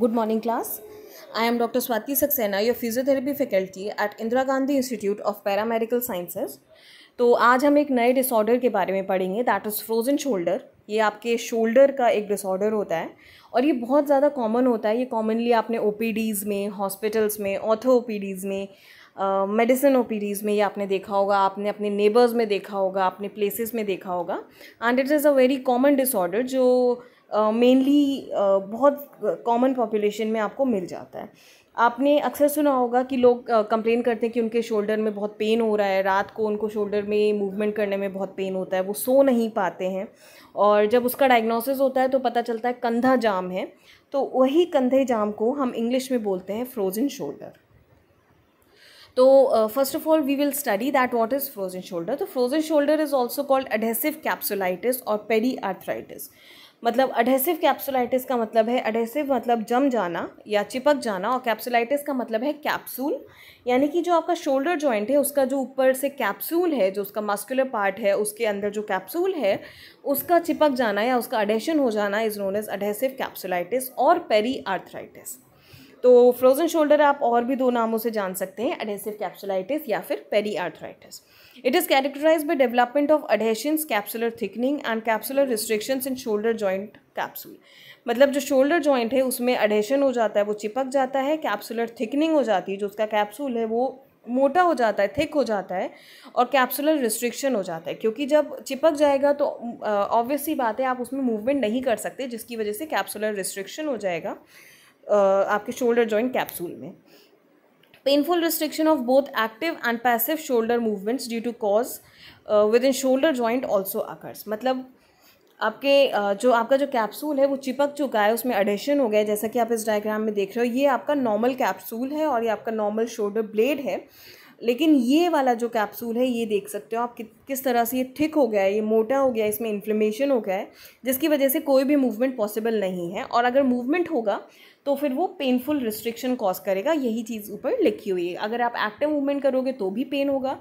good morning class I am doctor Swati Saxena your physiotherapy faculty at Indira Gandhi institute of paramedical sciences तो आज हम एक नए डिसऑर्डर के बारे में पढ़ेंगे दैट इज़ फ्रोजन शोल्डर ये आपके शोल्डर का एक डिसऑर्डर होता है और ये बहुत ज़्यादा कॉमन होता है ये कॉमनली आपने ओ में हॉस्पिटल्स में ऑथो ओ में मेडिसिन ओ में ये आपने देखा होगा आपने अपने नेबर्स में देखा होगा अपने प्लेसेस में देखा होगा and it is a very common disorder जो मेनली बहुत कॉमन पॉपुलेशन में आपको मिल जाता है आपने अक्सर सुना होगा कि लोग कंप्लेन करते हैं कि उनके शोल्डर में बहुत पेन हो रहा है रात को उनको शोल्डर में मूवमेंट करने में बहुत पेन होता है वो सो नहीं पाते हैं और जब उसका डायग्नोसिस होता है तो पता चलता है कंधा जाम है तो वही कंधे जाम को हम इंग्लिश में बोलते हैं फ्रोजन शोल्डर तो first of all we will study that what is frozen shoulder तो frozen shoulder is also called adhesive capsulitis और पेरी आर्थराइटिस मतलब अडेसिव कैप्सुलाइटिस का मतलब है अडेसिव मतलब जम जाना या चिपक जाना और कैप्सुलाइटिस का मतलब है कैप्सूल यानी कि जो आपका शोल्डर जॉइंट है उसका जो ऊपर से कैप्सूल है जो उसका मस्कुलर पार्ट है उसके अंदर जो कैप्सूल है उसका चिपक जाना या उसका अडेशन हो जाना is known as adhesive capsulitis और पेरी आर्थराइटिस तो फ्रोज़न शोल्डर आप और भी दो नामों से जान सकते हैं अडेसिव कैप्सुलाइटिस या फिर peri arthritis it is characterize by development of adhesions capsular thickening and capsular restrictions in shoulder joint capsule मतलब जो शोल्डर जॉइंट है उसमें अडेशन हो जाता है वो चिपक जाता है कैप्सुलर थिकनिंग हो जाती है जो उसका कैप्सूल है वो मोटा हो जाता है थिक हो जाता है और कैप्सुलर रिस्ट्रिक्शन हो जाता है क्योंकि जब चिपक जाएगा तो ऑब्वियसली बात है आप उसमें मूवमेंट नहीं कर सकते जिसकी वजह से कैप्सुलर रिस्ट्रिक्शन हो जाएगा आपके शोल्डर जॉइंट कैप्सूल में painful restriction of both active and passive shoulder movements due to cause within shoulder joint also occurs मतलब आपके uh, जो आपका जो कैप्सूल है वो चिपक चुका है उसमें एडिशन हो गया है जैसा कि आप इस डायग्राम में देख रहे हो ये आपका नॉर्मल कैप्सूल है और ये आपका नॉर्मल शोल्डर ब्लेड है लेकिन ये वाला जो कैप्सूल है ये देख सकते हो आप कि, किस तरह से ये थिक हो गया है ये मोटा हो गया है इसमें इन्फ्लेमेशन हो गया है जिसकी वजह से कोई भी मूवमेंट पॉसिबल नहीं है और अगर मूवमेंट होगा तो फिर वो पेनफुल रिस्ट्रिक्शन कॉज करेगा यही चीज़ ऊपर लिखी हुई है अगर आप एक्टिव मूवमेंट करोगे तो भी पेन होगा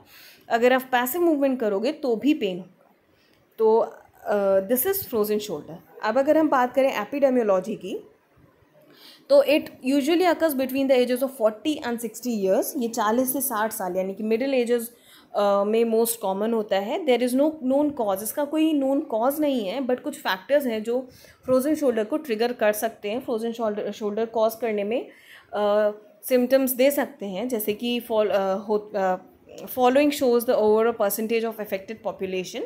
अगर आप पैसिव मूवमेंट करोगे तो भी पेन होगा तो दिस इज़ फ्रोजन शोल्डर अब अगर हम बात करें एपिडेमियोलॉजी की तो it usually occurs between the ages of forty and sixty years ये चालीस से साठ साल यानी कि मिडिल एजेस में मोस्ट कॉमन होता है there is no known cause इसका कोई नोन कॉज नहीं है बट कुछ फैक्टर्स हैं जो फ्रोज़न शोल्डर को ट्रिगर कर सकते हैं फ्रोज़न शोल्डर शोल्डर कॉज करने में सिम्टम्स uh, दे सकते हैं जैसे कि following shows the over percentage of affected population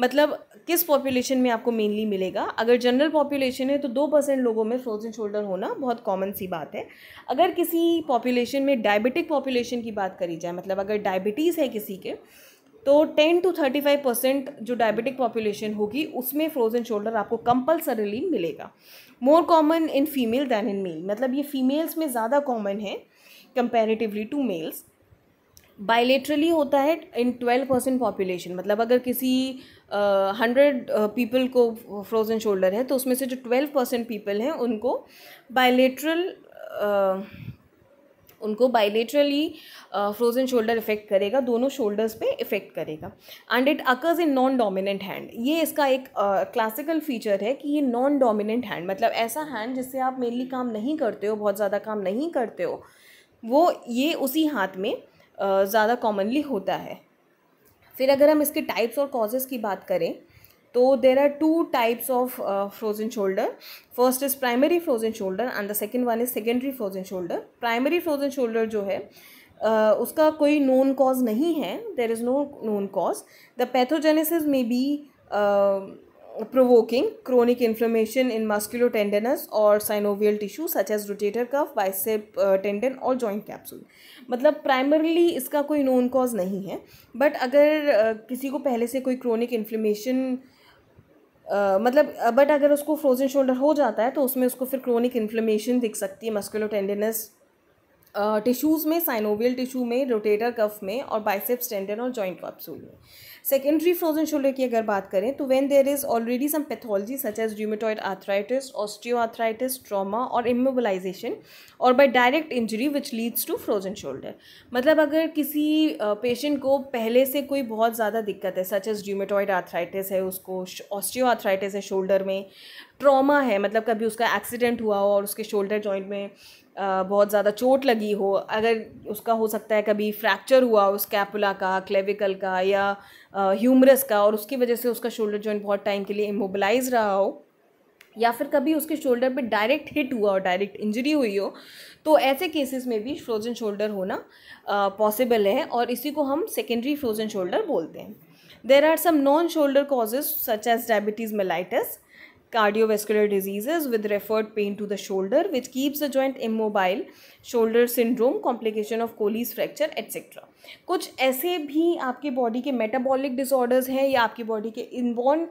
मतलब किस पॉपुलेशन में आपको मेनली मिलेगा अगर जनरल पॉपुलेशन है तो दो परसेंट लोगों में फ्रोजन शोल्डर होना बहुत कॉमन सी बात है अगर किसी पॉपुलेशन में डायबिटिक पॉपुलेशन की बात करी जाए मतलब अगर डायबिटीज़ है किसी के तो ten to thirty five percent जो डायबिटिक पॉपुलेशन होगी उसमें फ्रोजन शोल्डर आपको कंपल्सरली मिलेगा more common in female than in male मतलब ये फीमेल्स में ज़्यादा कॉमन है कंपेरेटिवली टू मेल्स बायलेटरली होता है इन ट्वेल्व परसेंट पॉपुलेशन मतलब अगर किसी हंड्रेड uh, पीपल uh, को फ्रोजन शोल्डर है तो उसमें से जो ट्वेल्व परसेंट पीपल हैं उनको बायलेटरल उनको बायलेटरली फ्रोजन शोल्डर इफेक्ट करेगा दोनों शोल्डर्स पे इफेक्ट करेगा and it occurs in non dominant hand ये इसका एक क्लासिकल uh, फीचर है कि ये नॉन डोमिनेंट हैंड मतलब ऐसा हैंड जिससे आप मेनली काम नहीं करते हो बहुत ज़्यादा काम नहीं करते हो वो ये उसी हाथ में ज़्यादा कॉमनली होता है फिर अगर हम इसके टाइप्स और कॉजेज़ की बात करें तो there are two types of frozen shoulder first is primary frozen shoulder and the second one is secondary frozen shoulder primary frozen shoulder जो है Uh, उसका कोई नोन कॉज नहीं है there is no known cause the pathogenesis may be provoking chronic inflammation in muscular tenderness or synovial tissue such as rotator cuff bicep uh, tendon और joint capsule मतलब primarily इसका कोई known cause नहीं है but अगर uh, किसी को पहले से कोई chronic inflammation Uh, मतलब बट अगर उसको फ्रोजन शोल्डर हो जाता है तो उसमें उसको फिर क्रोनिक इन्फ्लेमेशन दिख सकती है मस्कुलर टेंडेनेस टिश्यूज़ में साइनोवियल टिश्यू में रोटेटर कफ में और बाइसेप्स टेंडन और जॉइंट कैप्सूल में सेकेंडरी फ्रोजन शोल्डर की अगर बात करें तो when there is already some pathology such as rheumatoid arthritis osteoarthritis trauma और इमोबलाइजेशन और by direct injury which leads to frozen shoulder मतलब अगर किसी पेशेंट को पहले से कोई बहुत ज़्यादा दिक्कत है सच एज ड्यूमेटॉइड आर्थराइटिस है उसको ऑस्टियोआर्थराइटिस है शोल्डर में ट्रॉमा है मतलब कभी उसका एक्सीडेंट हुआ हो और उसके शोल्डर जॉइंट में बहुत ज़्यादा चोट लगी हो अगर उसका हो सकता है कभी फ्रैक्चर हुआ उस कैपुला का क्लेविकल का या ह्यूमरस का और उसकी वजह से उसका शोल्डर जॉइंट बहुत टाइम के लिए इमोबलाइज रहा हो या फिर कभी उसके शोल्डर पे डायरेक्ट हिट हुआ हो डायरेक्ट इंजरी हुई हो तो ऐसे केसेस में भी फ्रोजन शोल्डर होना पॉसिबल है और इसी को हम सेकेंडरी फ्रोजन शोल्डर बोलते हैं there are some non shoulder causes such as diabetes mellitus cardiovascular diseases with referred pain to the shoulder which keeps the joint immobile shoulder syndrome complication of Colles fracture etcetera कुछ ऐसे भी आपके body के metabolic disorders हैं या आपकी body के inborn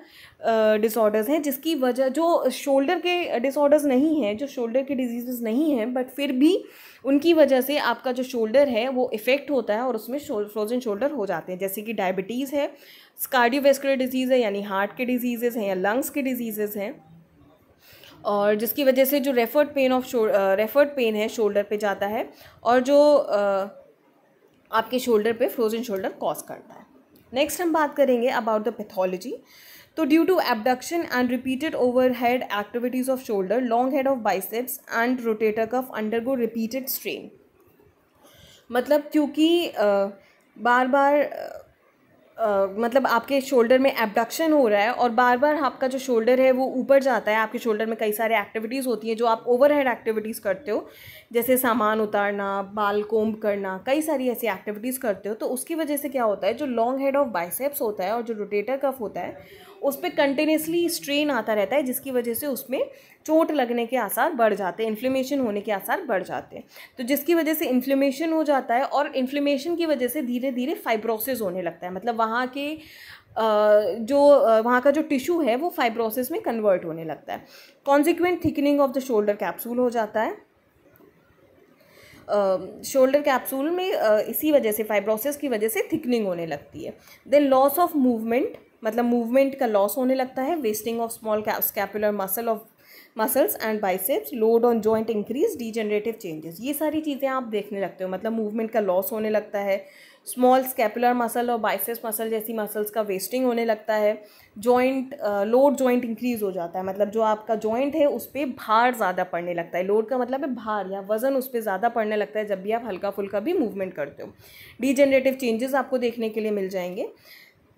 disorders हैं जिसकी वजह जो शोल्डर के डिसऑर्डर्स नहीं हैं जो शोल्डर के डिजीजेस नहीं हैं बट फिर भी उनकी वजह से आपका जो शोल्डर है वो इफ़ेक्ट होता है और उसमें फ्रोजन शोल्डर हो जाते हैं जैसे कि डायबिटीज़ है कार्डियोवेस्कुलर डिजीज़ है यानी हार्ट के डिजीज़ेज़ हैं या लंग्स के डिजीज़ेज़ हैं और जिसकी वजह से जो referred pain of referred pain है शोल्डर पे जाता है और जो uh, आपके शोल्डर पे फ्रोजन शोल्डर कॉज करता है नेक्स्ट हम बात करेंगे अबाउट द पैथोलॉजी तो due to abduction and repeated over head activities of shoulder long head of biceps and rotator cuff undergo repeated strain मतलब क्योंकि uh, बार बार आ, मतलब आपके शोल्डर में एबडक्शन हो रहा है और बार बार आपका जो शोल्डर है वो ऊपर जाता है आपके शोल्डर में कई सारे एक्टिविटीज़ होती हैं जो आप ओवरहेड एक्टिविटीज़ करते हो जैसे सामान उतारना बाल कोम्ब करना कई सारी ऐसी एक्टिविटीज़ करते हो तो उसकी वजह से क्या होता है जो लॉन्ग हेड ऑफ बाइसेप्स होता है और जो रोटेटर कफ होता है उस पर कंटिन्यूसली स्ट्रेन आता रहता है जिसकी वजह से उसमें चोट लगने के आसार बढ़ जाते हैं इन्फ्लेमेशन होने के आसार बढ़ जाते हैं तो जिसकी वजह से इन्फ्लेमेशन हो जाता है और इन्फ्लेमेशन की वजह से धीरे धीरे फाइब्रोसिस होने लगता है मतलब वहाँ के जो वहाँ का जो टिश्यू है वो फाइब्रोसिस में कन्वर्ट होने लगता है consequent thickening of the shoulder capsule हो जाता है शोल्डर uh, कैप्सूल में uh, इसी वजह से फाइब्रोसिस की वजह से थिकनिंग होने लगती है देन लॉस ऑफ मूवमेंट मतलब मूवमेंट का लॉस होने लगता है wasting of small scapular muscle of muscles and biceps load on joint increase degenerative changes ये सारी चीज़ें आप देखने लगते हो मतलब मूवमेंट का लॉस होने लगता है स्मॉल स्कैपुलर मसल और बाइसेप्स मसल जैसी मसल्स का वेस्टिंग होने लगता है जॉइंट लोड जॉइंट इंक्रीज हो जाता है मतलब जो आपका जॉइंट है उस पर भार ज़्यादा पड़ने लगता है लोड का मतलब है भार या वज़न उस पर ज़्यादा पड़ने लगता है जब भी आप हल्का फुल्का भी मूवमेंट करते हो डीजनरेटिव चेंजेस आपको देखने के लिए मिल जाएंगे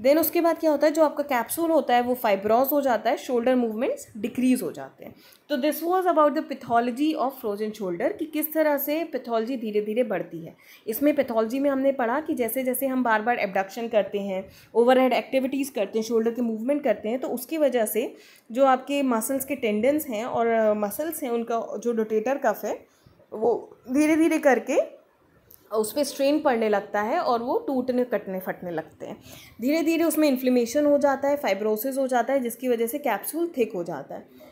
देन उसके बाद क्या होता है जो आपका कैप्सूल होता है वो फाइब्रॉज हो जाता है शोल्डर मूवमेंट्स डिक्रीज हो जाते हैं तो this was about the pathology of frozen shoulder कि किस तरह से पैथोलॉजी धीरे धीरे बढ़ती है इसमें पैथोलॉजी में हमने पढ़ा कि जैसे जैसे हम बार बार एबडक्शन करते हैं हेड एक्टिविटीज़ करते हैं शोल्डर के मूवमेंट करते हैं तो उसकी वजह से जो आपके मसल्स के टेंडेंस हैं और मसल्स uh, हैं उनका जो रोटेटर कफ है वो धीरे धीरे करके उस पर स्ट्रेन पड़ने लगता है और वो टूटने कटने फटने लगते हैं धीरे धीरे उसमें इन्फ्लेमेशन हो जाता है फाइब्रोसिस हो जाता है जिसकी वजह से कैप्सूल थिक हो जाता है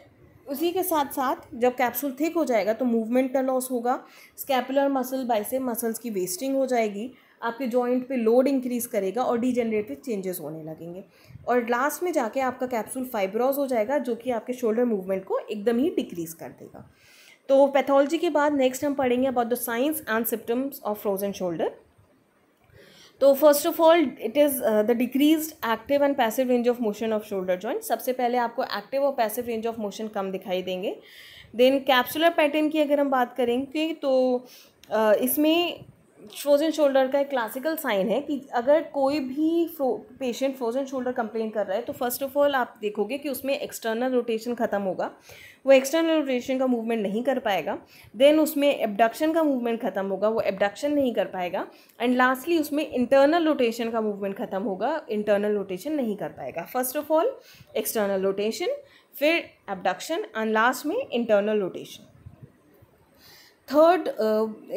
उसी के साथ साथ जब कैप्सूल थिक हो जाएगा तो मूवमेंट का लॉस होगा स्कैपुलर मसल बाइसेप मसल्स की वेस्टिंग हो जाएगी आपके जॉइंट पे लोड इंक्रीज करेगा और डीजेनरेटिव चेंजेस होने लगेंगे और लास्ट में जाके आपका कैप्सूल फाइब्रोज हो जाएगा जो कि आपके शोल्डर मूवमेंट को एकदम ही डिक्रीज कर देगा तो पैथोलॉजी के बाद नेक्स्ट हम पढ़ेंगे about the signs and symptoms of frozen shoulder तो first of all it is the decrease active and passive range of motion of shoulder joint सबसे पहले आपको एक्टिव और पैसिव रेंज ऑफ मोशन कम दिखाई देंगे देन कैप्सुलर पैटर्न की अगर हम बात करेंगे तो uh, इसमें फ्रोजन शोल्डर का एक क्लासिकल साइन है कि अगर कोई भी फ्रो पेशेंट फ्रोजन शोल्डर कंप्लेन कर रहा है तो फर्स्ट ऑफ ऑल आप देखोगे कि उसमें एक्सटर्नल रोटेशन ख़त्म होगा वो एक्सटर्नल रोटेशन का मूवमेंट नहीं कर पाएगा देन उसमें एबडक्शन का मूवमेंट खत्म होगा वो एबडक्शन नहीं कर पाएगा एंड लास्टली उसमें इंटरनल रोटेशन का मूवमेंट खत्म होगा इंटरनल रोटेशन नहीं कर पाएगा first of all external rotation फिर एबडक्शन एंड लास्ट में internal rotation third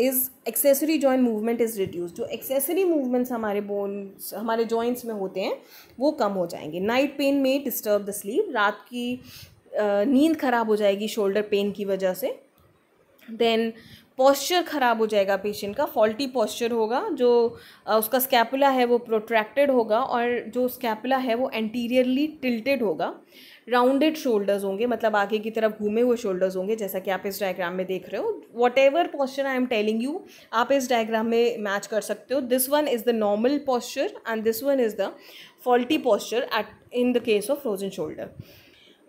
is accessory joint movement is reduce जो एक्सेसरी मूवमेंट्स हमारे बोन्स हमारे जॉइंट्स में होते हैं वो कम हो जाएंगे नाइट पेन में डिस्टर्ब द स्लीप रात की नींद खराब हो जाएगी शोल्डर पेन की वजह से देन पॉस्चर ख़राब हो जाएगा पेशेंट का फॉल्टी पॉस्चर होगा जो उसका स्कैपुला है वो प्रोट्रैक्टेड होगा और जो स्कैपुला है वो एंटीरियरली टिल्टेड होगा राउंडेड शोल्डर्स होंगे मतलब आगे की तरफ घूमे हुए शोल्डर्स होंगे जैसा कि आप इस डायग्राम में देख रहे हो whatever posture I am telling you आप इस डायग्राम में मैच कर सकते हो this one is the normal posture and this one is the faulty posture at in the case of frozen shoulder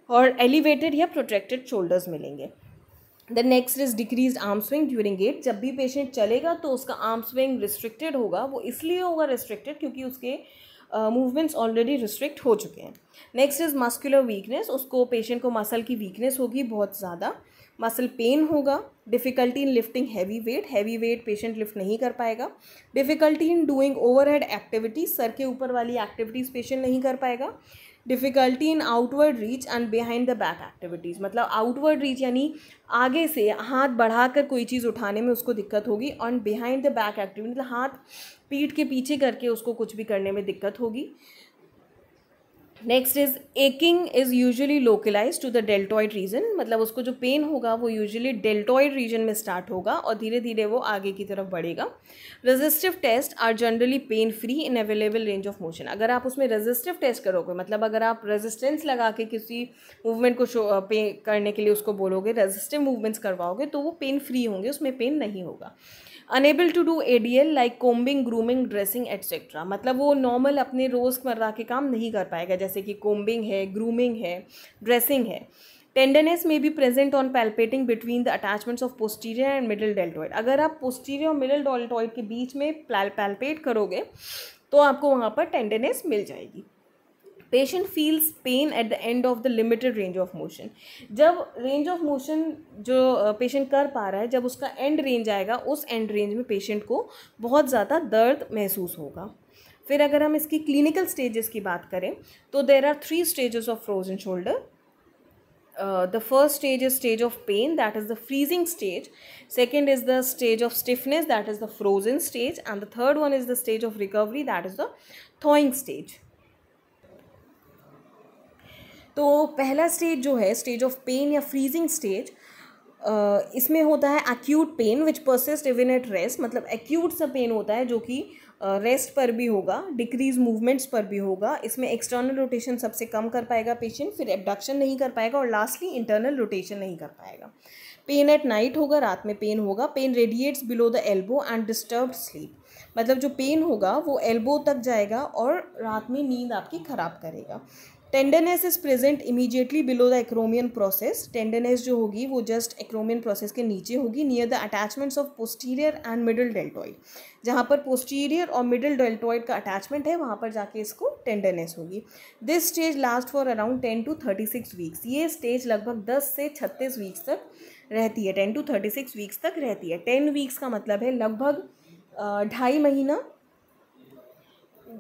और एलिवेटेड या प्रोटेक्टेड शोल्डर्स मिलेंगे the next is decrease arm swing during gait जब भी patient चलेगा तो उसका arm swing restricted होगा वो इसलिए होगा रिस्ट्रिक्टेड क्योंकि उसके मूवमेंट्स ऑलरेडी रिस्ट्रिक्ट हो चुके हैं नेक्स्ट इज़ मस्कुलर वीकनेस उसको पेशेंट को मसल की वीकनेस होगी बहुत ज़्यादा मसल पेन होगा difficulty in lifting heavy weight heavy weight patient lift नहीं कर पाएगा difficulty in doing overhead activities सर के ऊपर वाली एक्टिविटीज़ पेशेंट नहीं कर पाएगा difficulty in outward reach and behind the back activities मतलब आउटवर्ड रीच यानी आगे से हाथ बढ़ाकर कोई चीज़ उठाने में उसको दिक्कत होगी and behind the back activity मतलब हाथ पीठ के पीछे करके उसको कुछ भी करने में दिक्कत होगी next is aching is usually localize to the deltoid region मतलब उसको जो पेन होगा वो यूजुअली डेल्टॉइड रीजन में स्टार्ट होगा और धीरे धीरे वो आगे की तरफ बढ़ेगा resistive test are generally pain free in available range of motion अगर आप उसमें रेजिस्टिव टेस्ट करोगे मतलब अगर आप रेजिस्टेंस लगा के किसी मूवमेंट को पे uh, करने के लिए उसको बोलोगे रेजिस्टिव मूवमेंट्स करवाओगे तो वो पेन फ्री होंगे उसमें पेन नहीं होगा unable to do A D L like combing grooming dressing etcetera मतलब वो नॉर्मल अपने रोज़मर्रा के काम नहीं कर पाएगा जैसे कि कोम्बिंग है ग्रूमिंग है ड्रेसिंग है टेंडरनेस में भी present on palpating between the attachments of posterior and middle deltoid अगर आप पोस्टीरियर और मिडिल डेल्टॉइड के बीच में पैल्पेट करोगे तो आपको वहाँ पर टेंडरनेस मिल जाएगी patient feels pain at the end of the limited range of motion जब रेंज ऑफ मोशन जो पेशेंट कर पा रहा है जब उसका एंड रेंज आएगा उस एंड रेंज में पेशेंट को बहुत ज़्यादा दर्द महसूस होगा फिर अगर हम इसकी क्लिनिकल स्टेजेस की बात करें तो there are three stages of frozen shoulder the first stage is stage of pain that is the freezing stage second is the stage of stiffness that is the frozen stage and the third one is the stage of recovery that is the thawing stage तो पहला stage जो है stage of pain या freezing stage इसमें होता है acute pain which persist even at rest मतलब acute सा पेन होता है जो कि रेस्ट पर भी होगा डिक्रीज मूवमेंट्स पर भी होगा इसमें एक्सटर्नल रोटेशन सबसे कम कर पाएगा पेशेंट फिर एबडक्शन नहीं कर पाएगा और लास्टली इंटरनल रोटेशन नहीं कर पाएगा पेन एट नाइट होगा रात में पेन होगा pain radiates below the elbow and disturb sleep मतलब जो पेन होगा वो एल्बो तक जाएगा और रात में नींद आपकी ख़राब करेगा tenderness is present immediately below the acromion process tenderness जो होगी वो जस्ट एक्रोमियन प्रोसेस के नीचे होगी near the attachments of posterior and middle deltoid जहाँ पर पोस्टीरियर और मिडिल डेल्टॉइड का अटैचमेंट है वहाँ पर जाके इसको टेंडरनेस होगी this stage last for around ten to thirty six weeks ये स्टेज लगभग दस से छत्तीस वीक्स तक रहती है ten to thirty six weeks तक रहती है टेन वीक्स का मतलब है लगभग ढाई महीना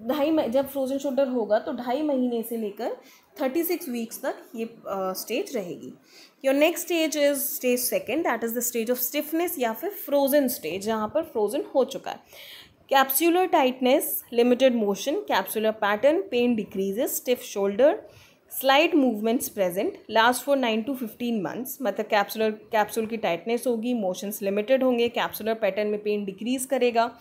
ढाई जब फ्रोजन शोल्डर होगा तो ढाई महीने से लेकर थर्टी सिक्स वीक्स तक ये स्टेज रहेगी your next stage is stage second that is the stage of stiffness या फिर फ्रोजन स्टेज जहाँ पर फ्रोजन हो चुका है capsular tightness limited motion capsular pattern pain decreases stiff shoulder slight movements present last for nine to fifteen months मतलब capsular capsule की tightness होगी मोशंस लिमिटेड होंगे कैप्सुलर पैटर्न में पेन डिक्रीज करेगा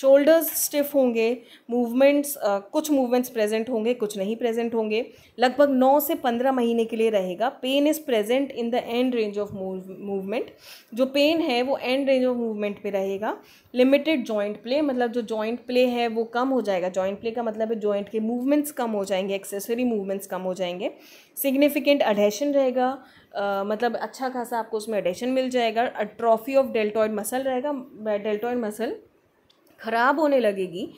शोल्डर्स स्टिफ होंगे मूवमेंट्स कुछ movements present होंगे कुछ नहीं प्रेजेंट होंगे लगभग नौ से पंद्रह महीने के लिए रहेगा pain is present in the end range of movement जो पेन है वो एंड रेंज ऑफ मूवमेंट पे रहेगा लिमिटेड जॉइंट प्ले मतलब जो जॉइंट प्ले है वो कम हो जाएगा जॉइंट प्ले का मतलब है जॉइंट के मूवमेंट्स कम हो जाएंगे एक्सेसरी मूवमेंट्स कम हो जाएंगे सिग्निफिकेंट अडेशन रहेगा Uh, मतलब अच्छा खासा आपको उसमें एडेशन मिल जाएगा ट्रॉफी ऑफ डेल्टॉइड मसल रहेगा डेल्टॉइड मसल ख़राब होने लगेगी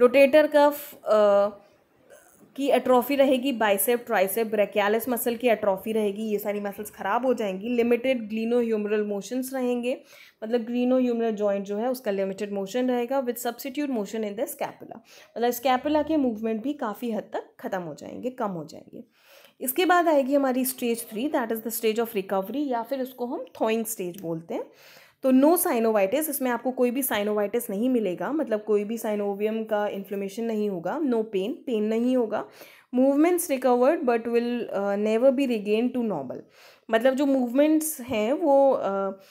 रोटेटर कफ की एट्रॉफी रहेगी बाइसेप ट्राइसेप ब्रेकियालिस मसल की एट्रॉफी रहेगी ये सारी मसल्स ख़राब हो जाएंगी लिमिटेड ग्लिनो ह्यूमरल मोशंस रहेंगे मतलब ग्लिनो ह्यूमरल जॉइंट जो है उसका लिमिटेड मोशन रहेगा with substitute motion in the scapula मतलब स्कैपुला के मूवमेंट भी काफ़ी हद तक ख़त्म हो जाएंगे कम हो जाएंगे इसके बाद आएगी हमारी stage three that is the stage of recovery या फिर उसको हम थॉइंग स्टेज बोलते हैं तो नो साइनोवाइटिस इसमें आपको कोई भी साइनोवाइटिस नहीं मिलेगा मतलब कोई भी साइनोवियम का इन्फ्लेमेशन नहीं होगा नो पेन पेन नहीं होगा movements recovered but will never be regain to normal मतलब जो मूवमेंट्स हैं वो uh,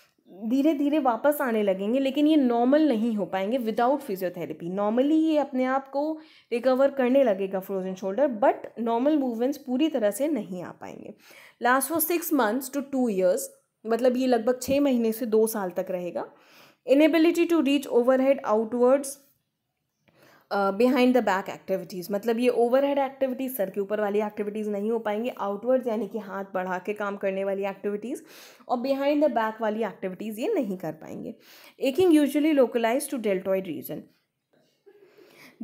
धीरे धीरे वापस आने लगेंगे लेकिन ये नॉर्मल नहीं हो पाएंगे विदाउट फिजियोथेरेपी नॉर्मली ये अपने आप को रिकवर करने लगेगा frozen shoulder but normal movements पूरी तरह से नहीं आ पाएंगे लास्ट वो six months to two years मतलब ये लगभग छः महीने से दो साल तक रहेगा inability to reach overhead outwards behind the back activities मतलब ये ओवरहेड एक्टिविटीज़ सर के ऊपर वाली एक्टिविटीज़ नहीं हो पाएंगी आउटवर्ड्स यानी कि हाथ बढ़ा के काम करने वाली एक्टिविटीज़ और बिहाइंड द बैक वाली एक्टिविटीज़ ये नहीं कर पाएंगे aching usually localize to deltoid region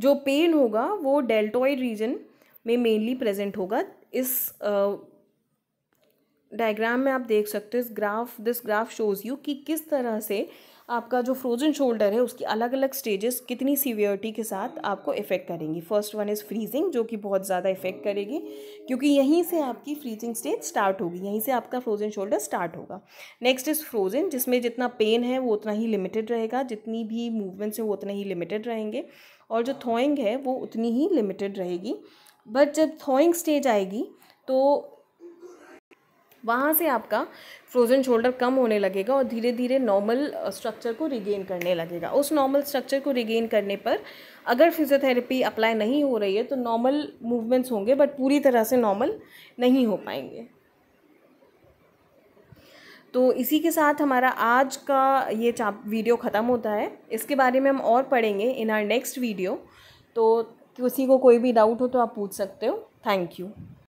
जो पेन होगा वो डेल्टॉइड रीजन में मेनली प्रेजेंट होगा इस uh, डायग्राम में आप देख सकते हो इस graph this graph shows you कि किस तरह से आपका जो फ्रोजन शोल्डर है उसकी अलग अलग स्टेजेस कितनी सीवियरिटी के साथ आपको इफ़ेक्ट करेंगी फर्स्ट वन इज़ फ्रीजिंग जो कि बहुत ज़्यादा इफेक्ट करेगी क्योंकि यहीं से आपकी फ्रीजिंग स्टेज स्टार्ट होगी यहीं से आपका फ्रोजन शोल्डर स्टार्ट होगा नेक्स्ट इज़ फ्रोजन जिसमें जितना पेन है वो उतना ही लिमिटेड रहेगा जितनी भी मूवमेंट्स हैं वो उतना ही लिमिटेड रहेंगे और जो थॉइंग है वो उतनी ही लिमिटेड रहेगी बट जब थॉइंग स्टेज आएगी तो वहाँ से आपका फ्रोज़न शोल्डर कम होने लगेगा और धीरे धीरे नॉर्मल स्ट्रक्चर को रिगेन करने लगेगा उस नॉर्मल स्ट्रक्चर को रिगेन करने पर अगर फिजियोथेरेपी अप्लाई नहीं हो रही है तो नॉर्मल मूवमेंट्स होंगे बट पूरी तरह से नॉर्मल नहीं हो पाएंगे तो इसी के साथ हमारा आज का ये चाप वीडियो ख़त्म होता है इसके बारे में हम और पढ़ेंगे इन आर नेक्स्ट वीडियो तो किसी को कोई भी डाउट हो तो आप पूछ सकते हो थैंक यू